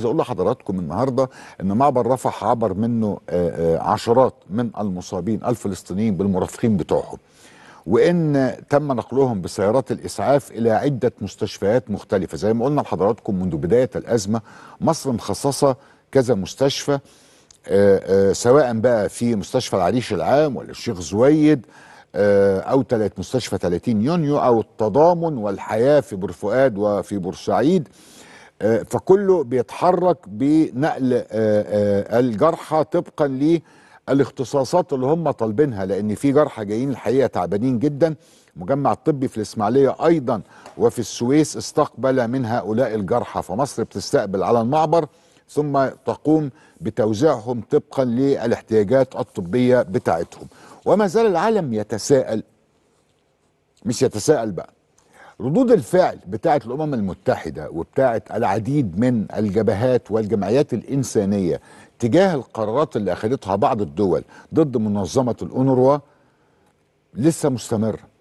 عايز اقول لحضراتكم النهارده ان معبر رفح عبر منه آه، آه، عشرات من المصابين الفلسطينيين بالمرافقين بتوعهم وان تم نقلهم بسيارات الاسعاف الى عده مستشفيات مختلفه زي ما قلنا لحضراتكم منذ بدايه الازمه مصر مخصصه كذا مستشفى آه، سواء بقى في مستشفى العريش العام ولا الشيخ زويد او مستشفى 30 يونيو او التضامن والحياه في بورفؤاد وفي بورسعيد آه، فكله بيتحرك بنقل آه، آه، الجرحى طبقا للاختصاصات اللي هم طالبينها لان في جرحى جايين الحقيقه تعبانين جدا المجمع الطبي في الاسماعيليه ايضا وفي السويس استقبل من هؤلاء الجرحى فمصر بتستقبل على المعبر ثم تقوم بتوزيعهم طبقا للاحتياجات الطبيه بتاعتهم وما زال العالم يتساءل مش يتساءل بقى ردود الفعل بتاعت الامم المتحده وبتاعت العديد من الجبهات والجمعيات الانسانيه تجاه القرارات اللي اخذتها بعض الدول ضد منظمه الاونروا لسه مستمره